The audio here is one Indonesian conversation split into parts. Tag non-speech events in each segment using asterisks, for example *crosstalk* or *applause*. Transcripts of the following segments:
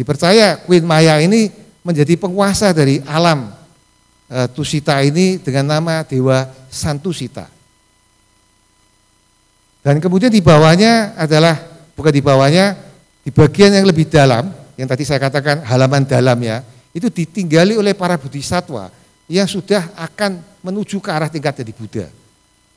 Dipercaya Queen Maya ini menjadi penguasa dari alam e, Tusita ini dengan nama Dewa Santusita. Dan kemudian di bawahnya adalah, bukan di bawahnya, di bagian yang lebih dalam, yang tadi saya katakan halaman dalamnya itu ditinggali oleh para bodhisatwa yang sudah akan menuju ke arah tingkat jadi Buddha.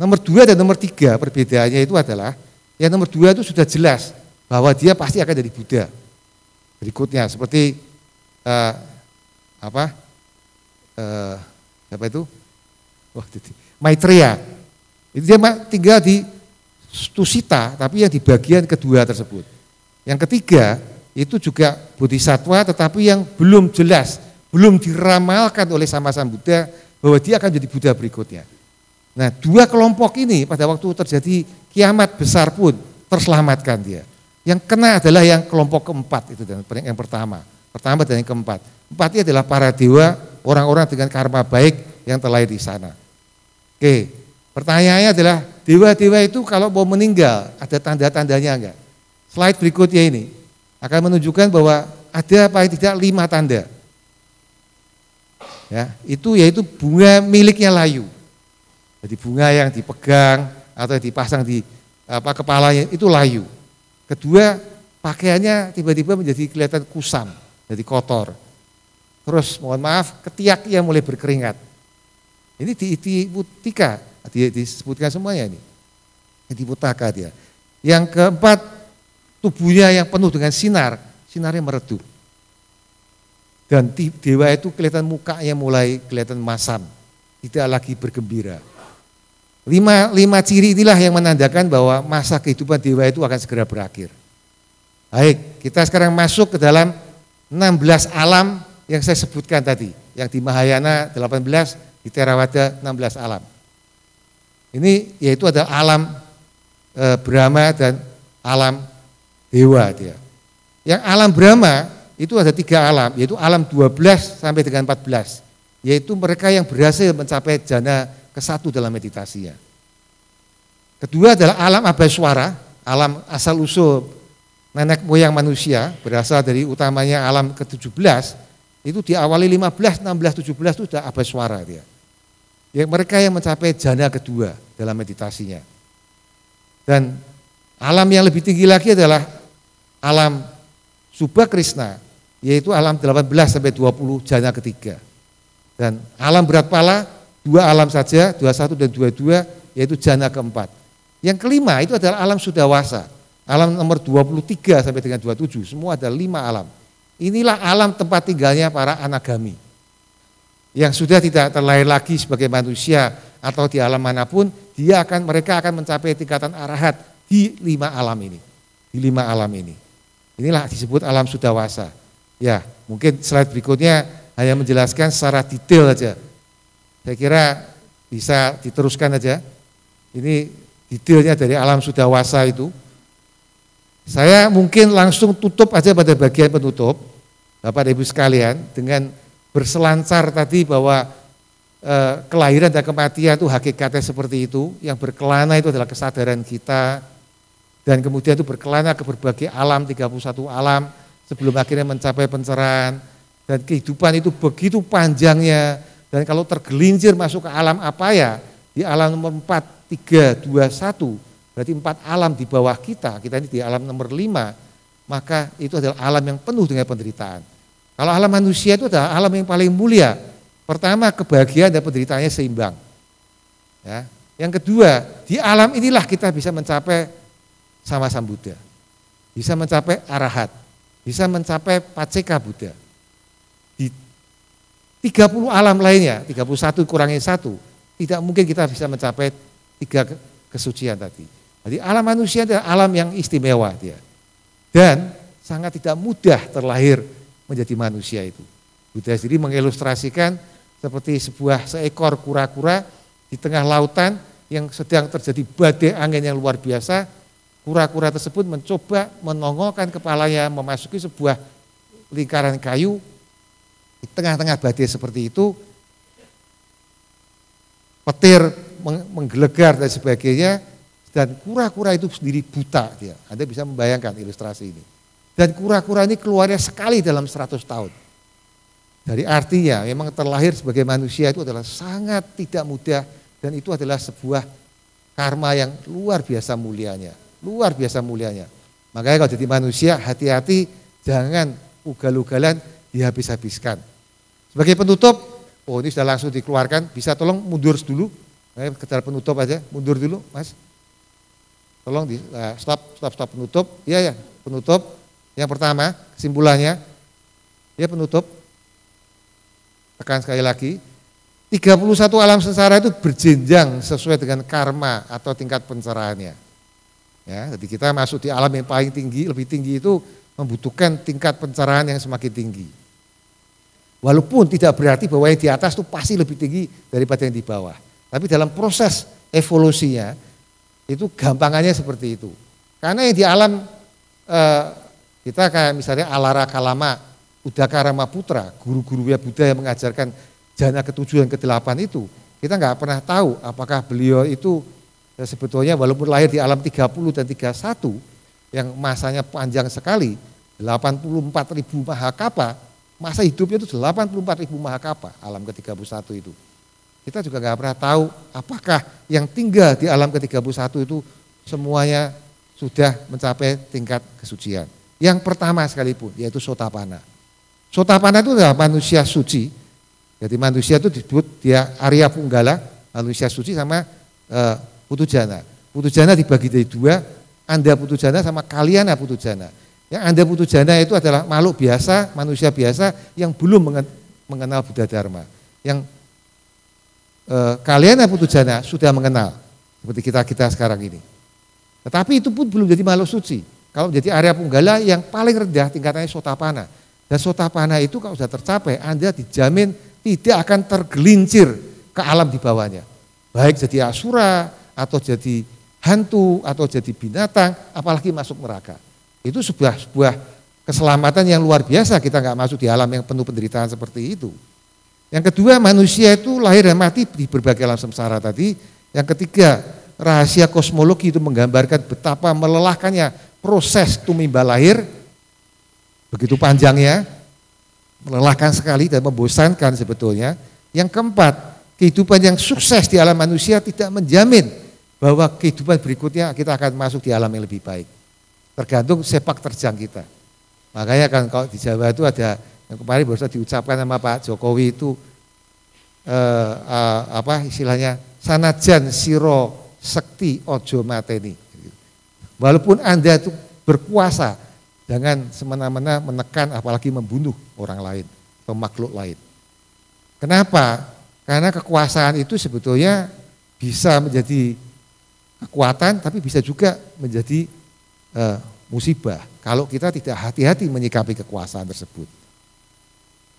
Nomor dua dan nomor tiga perbedaannya itu adalah, yang nomor dua itu sudah jelas bahwa dia pasti akan jadi Buddha berikutnya seperti uh, apa uh, eh, apa itu wah Maitreya itu dia tinggal di Tusita tapi yang di bagian kedua tersebut yang ketiga itu juga bodhisatwa tetapi yang belum jelas belum diramalkan oleh sama-sama Buddha bahwa dia akan jadi Buddha berikutnya nah dua kelompok ini pada waktu terjadi kiamat besar pun terselamatkan dia yang kena adalah yang kelompok keempat itu dan yang pertama, pertama dan yang keempat. Empatnya adalah para dewa, orang-orang dengan karma baik yang telah di sana. Oke, pertanyaannya adalah dewa-dewa itu kalau mau meninggal ada tanda-tandanya enggak? Slide berikutnya ini akan menunjukkan bahwa ada apa tidak lima tanda. Ya, itu yaitu bunga miliknya layu. Jadi bunga yang dipegang atau dipasang di apa kepalanya itu layu. Kedua, pakaiannya tiba-tiba menjadi kelihatan kusam, jadi kotor. Terus mohon maaf, ketiak ia mulai berkeringat. Ini di Itiputaka, disebutkan semuanya ini. Itiputaka dia. Yang keempat, tubuhnya yang penuh dengan sinar, sinarnya meredup. Dan dewa itu kelihatan mukanya mulai kelihatan masam, tidak lagi bergembira. Lima, lima ciri inilah yang menandakan bahwa masa kehidupan dewa itu akan segera berakhir. Baik, kita sekarang masuk ke dalam 16 alam yang saya sebutkan tadi. Yang di Mahayana 18, di Theravada 16 alam. Ini yaitu ada alam e, Brahma dan alam dewa dia. Yang alam Brahma itu ada tiga alam, yaitu alam 12 sampai dengan 14. Yaitu mereka yang berhasil mencapai jana kesatu dalam meditasi ya. Kedua adalah alam abai suara, alam asal-usul nenek moyang manusia berasal dari utamanya alam ke-17 itu diawali 15, 16, 17 itu sudah abai suara dia. Ya. ya, mereka yang mencapai jana kedua dalam meditasinya. Dan alam yang lebih tinggi lagi adalah alam Subha Krishna, yaitu alam 18 sampai 20 jana ketiga. Dan alam berat pala Dua alam saja, dua satu dan dua dua, yaitu jana keempat. Yang kelima itu adalah alam sudawasa. Alam nomor 23 sampai dengan 27, semua ada lima alam. Inilah alam tempat tinggalnya para anagami. Yang sudah tidak terlahir lagi sebagai manusia atau di alam manapun, dia akan mereka akan mencapai tingkatan arahat di lima alam ini. Di lima alam ini. Inilah disebut alam sudawasa. Ya, mungkin slide berikutnya hanya menjelaskan secara detail saja saya kira bisa diteruskan aja. Ini detailnya dari alam sudah wasa itu. Saya mungkin langsung tutup aja pada bagian penutup, Bapak Ibu sekalian, dengan berselancar tadi bahwa e, kelahiran dan kematian itu hakikatnya seperti itu, yang berkelana itu adalah kesadaran kita, dan kemudian itu berkelana ke berbagai alam, 31 alam, sebelum akhirnya mencapai pencerahan, dan kehidupan itu begitu panjangnya, dan kalau tergelincir masuk ke alam apa ya, di alam nomor 4, 3, 2, 1, berarti empat alam di bawah kita, kita ini di alam nomor 5, maka itu adalah alam yang penuh dengan penderitaan. Kalau alam manusia itu adalah alam yang paling mulia. Pertama, kebahagiaan dan penderitaannya seimbang. Ya. Yang kedua, di alam inilah kita bisa mencapai sama sama Buddha, Bisa mencapai arahat, bisa mencapai paceka Buddha 30 alam lainnya, 31 kurangi satu, tidak mungkin kita bisa mencapai tiga kesucian tadi. Jadi alam manusia adalah alam yang istimewa dia. Dan sangat tidak mudah terlahir menjadi manusia itu. Buddha sendiri mengilustrasikan seperti sebuah seekor kura-kura di tengah lautan yang sedang terjadi badai angin yang luar biasa. Kura-kura tersebut mencoba menongolkan kepalanya memasuki sebuah lingkaran kayu di tengah-tengah badai seperti itu, petir menggelegar dan sebagainya, dan kura-kura itu sendiri buta dia. Anda bisa membayangkan ilustrasi ini. Dan kura-kura ini keluarnya sekali dalam 100 tahun. Dari artinya memang terlahir sebagai manusia itu adalah sangat tidak mudah dan itu adalah sebuah karma yang luar biasa mulianya. Luar biasa mulianya. Makanya kalau jadi manusia hati-hati jangan ugal-ugalan dihabis-habiskan. Sebagai penutup, oh ini sudah langsung dikeluarkan, bisa tolong mundur dulu, eh, kejar penutup aja, mundur dulu mas. Tolong di eh, stop, stop, stop penutup, iya ya penutup. Yang pertama kesimpulannya, ya penutup, tekan sekali lagi, 31 alam sengsara itu berjenjang sesuai dengan karma atau tingkat pencerahannya. Ya, jadi kita masuk di alam yang paling tinggi, lebih tinggi itu membutuhkan tingkat pencerahan yang semakin tinggi. Walaupun tidak berarti bahwa yang di atas itu pasti lebih tinggi daripada yang di bawah. Tapi dalam proses evolusinya itu gampangannya seperti itu. Karena yang di alam eh, kita kayak misalnya Alara Kalama, Udakarama Putra, guru ya Buddha yang mengajarkan jana ketujuh dan ketelapan itu, kita nggak pernah tahu apakah beliau itu eh, sebetulnya walaupun lahir di alam 30 dan 31 yang masanya panjang sekali, 84 ribu mahakapa, masa hidupnya itu 84 ribu mahakapa, alam ke-31 itu. Kita juga nggak pernah tahu apakah yang tinggal di alam ke-31 itu semuanya sudah mencapai tingkat kesucian. Yang pertama sekalipun yaitu sotapana. Sotapana itu adalah manusia suci. Jadi manusia itu disebut dia Arya Punggala, manusia suci sama e, eh, Putujana. Putujana dibagi dari dua, Anda Putujana sama kalian Putujana. Ya, yang Anda putu jana itu adalah makhluk biasa, manusia biasa yang belum mengenal Buddha Dharma. Yang eh, kalian yang putu jana sudah mengenal, seperti kita-kita sekarang ini. Tetapi itu pun belum jadi makhluk suci. Kalau menjadi area punggala yang paling rendah tingkatannya sotapana. Dan sotapana itu kalau sudah tercapai, Anda dijamin tidak akan tergelincir ke alam di bawahnya. Baik jadi asura, atau jadi hantu, atau jadi binatang, apalagi masuk neraka. Itu sebuah sebuah keselamatan yang luar biasa kita nggak masuk di alam yang penuh penderitaan seperti itu. Yang kedua manusia itu lahir dan mati di berbagai alam sengsara tadi. Yang ketiga rahasia kosmologi itu menggambarkan betapa melelahkannya proses tumimba lahir begitu panjangnya, melelahkan sekali dan membosankan sebetulnya. Yang keempat kehidupan yang sukses di alam manusia tidak menjamin bahwa kehidupan berikutnya kita akan masuk di alam yang lebih baik tergantung sepak terjang kita. Makanya kan kalau di Jawa itu ada yang kemarin baru saja diucapkan sama Pak Jokowi itu eh, eh, apa istilahnya sanajan siro sekti ojo mateni. Walaupun Anda itu berkuasa dengan semena-mena menekan apalagi membunuh orang lain atau makhluk lain. Kenapa? Karena kekuasaan itu sebetulnya bisa menjadi kekuatan tapi bisa juga menjadi eh, musibah kalau kita tidak hati-hati menyikapi kekuasaan tersebut.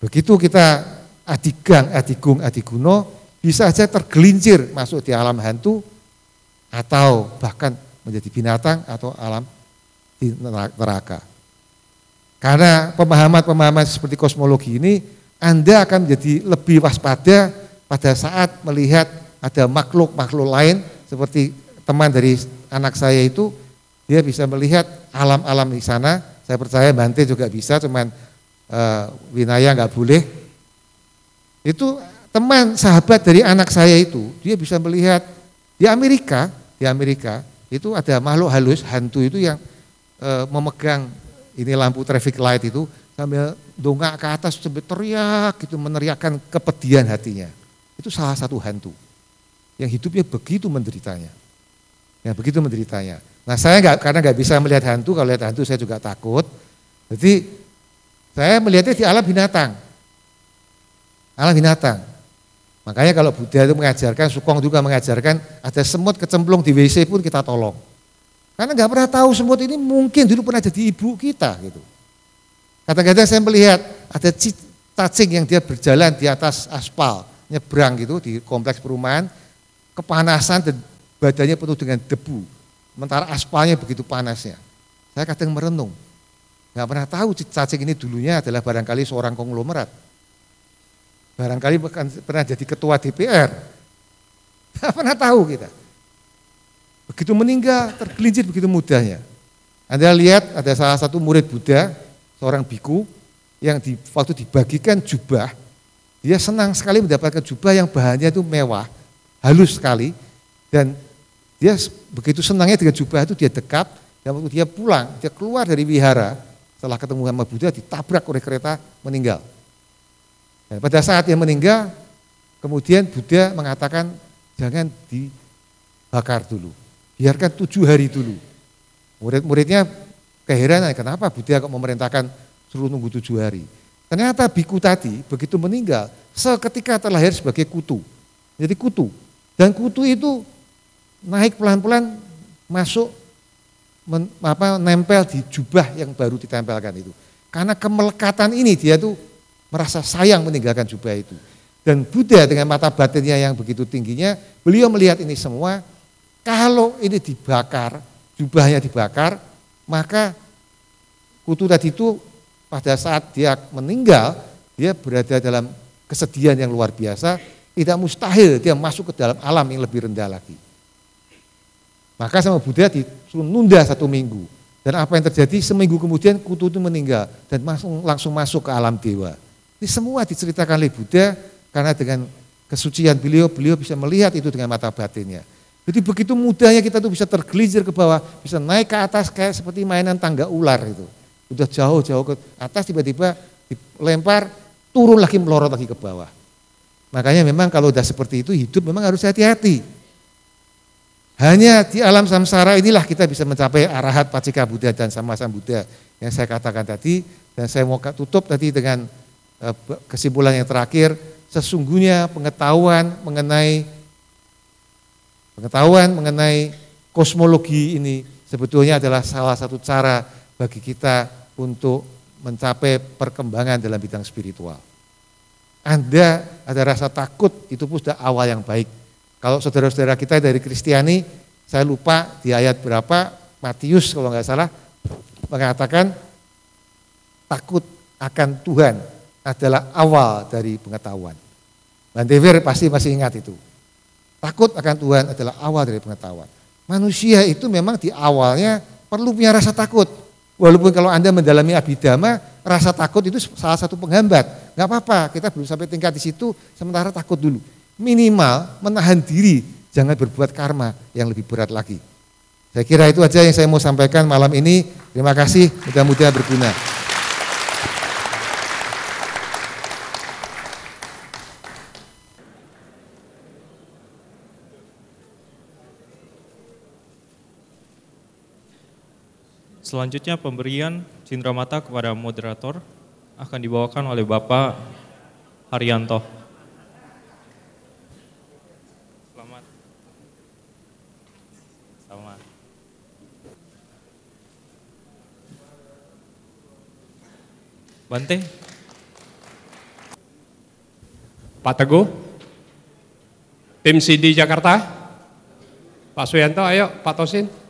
Begitu kita adigang, adigung, adiguno, bisa saja tergelincir masuk di alam hantu atau bahkan menjadi binatang atau alam di neraka. Karena pemahaman-pemahaman seperti kosmologi ini, Anda akan menjadi lebih waspada pada saat melihat ada makhluk-makhluk lain seperti teman dari anak saya itu dia bisa melihat alam-alam di sana. Saya percaya Bante juga bisa, cuman e, Winaya nggak boleh. Itu teman sahabat dari anak saya itu, dia bisa melihat di Amerika, di Amerika itu ada makhluk halus hantu itu yang e, memegang ini lampu traffic light itu sambil dongak ke atas sambil teriak gitu meneriakkan kepedihan hatinya. Itu salah satu hantu yang hidupnya begitu menderitanya. Ya begitu menderitanya. Nah saya nggak karena nggak bisa melihat hantu, kalau lihat hantu saya juga takut. Jadi saya melihatnya di alam binatang. Alam binatang. Makanya kalau Buddha itu mengajarkan, Sukong juga mengajarkan, ada semut kecemplung di WC pun kita tolong. Karena nggak pernah tahu semut ini mungkin dulu pernah jadi ibu kita gitu. Kadang-kadang saya melihat ada cacing yang dia berjalan di atas aspal, nyebrang gitu di kompleks perumahan, kepanasan dan badannya penuh dengan debu, mentara aspalnya begitu panasnya. Saya kadang merenung, nggak pernah tahu cacing ini dulunya adalah barangkali seorang konglomerat. Barangkali bahkan pernah jadi ketua DPR. *laughs* Nggak pernah tahu kita. Begitu meninggal, tergelincir begitu mudahnya. Anda lihat ada salah satu murid Buddha, seorang biku, yang di, waktu dibagikan jubah, dia senang sekali mendapatkan jubah yang bahannya itu mewah, halus sekali, dan dia begitu senangnya dengan jubah itu dia dekat, dan waktu dia pulang, dia keluar dari wihara, setelah ketemu sama Buddha, ditabrak oleh kereta, meninggal. Dan pada saat dia meninggal, kemudian Buddha mengatakan, jangan dibakar dulu, biarkan tujuh hari dulu. Murid-muridnya keheranan, nah, kenapa Buddha kok memerintahkan suruh nunggu tujuh hari. Ternyata biku tadi begitu meninggal, seketika terlahir sebagai kutu. Jadi kutu. Dan kutu itu naik pelan-pelan masuk men, apa, nempel di jubah yang baru ditempelkan itu. Karena kemelekatan ini dia tuh merasa sayang meninggalkan jubah itu. Dan Buddha dengan mata batinnya yang begitu tingginya, beliau melihat ini semua, kalau ini dibakar, jubahnya dibakar, maka kutu tadi itu pada saat dia meninggal, dia berada dalam kesedihan yang luar biasa, tidak mustahil dia masuk ke dalam alam yang lebih rendah lagi. Maka sama Buddha disuruh nunda satu minggu. Dan apa yang terjadi seminggu kemudian kutu itu meninggal dan langsung, langsung masuk ke alam dewa. Ini semua diceritakan oleh Buddha karena dengan kesucian beliau, beliau bisa melihat itu dengan mata batinnya. Jadi begitu mudahnya kita tuh bisa tergelincir ke bawah, bisa naik ke atas kayak seperti mainan tangga ular itu. Sudah jauh-jauh ke atas tiba-tiba dilempar, turun lagi melorot lagi ke bawah. Makanya memang kalau udah seperti itu hidup memang harus hati-hati. Hanya di alam samsara inilah kita bisa mencapai arahat pacika Buddha dan sama sama Buddha yang saya katakan tadi dan saya mau tutup tadi dengan eh, kesimpulan yang terakhir sesungguhnya pengetahuan mengenai pengetahuan mengenai kosmologi ini sebetulnya adalah salah satu cara bagi kita untuk mencapai perkembangan dalam bidang spiritual. Anda ada rasa takut itu pun sudah awal yang baik kalau saudara-saudara kita dari Kristiani, saya lupa di ayat berapa, Matius kalau nggak salah, mengatakan takut akan Tuhan adalah awal dari pengetahuan. Dan Bandewir pasti masih ingat itu. Takut akan Tuhan adalah awal dari pengetahuan. Manusia itu memang di awalnya perlu punya rasa takut. Walaupun kalau Anda mendalami abidama, rasa takut itu salah satu penghambat. Nggak apa-apa, kita belum sampai tingkat di situ, sementara takut dulu minimal menahan diri jangan berbuat karma yang lebih berat lagi. Saya kira itu aja yang saya mau sampaikan malam ini. Terima kasih, mudah-mudahan berguna. Selanjutnya pemberian cindera mata kepada moderator akan dibawakan oleh Bapak Haryanto. Bante. Pak Teguh. Tim CD Jakarta. Pak Suyanto, ayo Pak Tosin.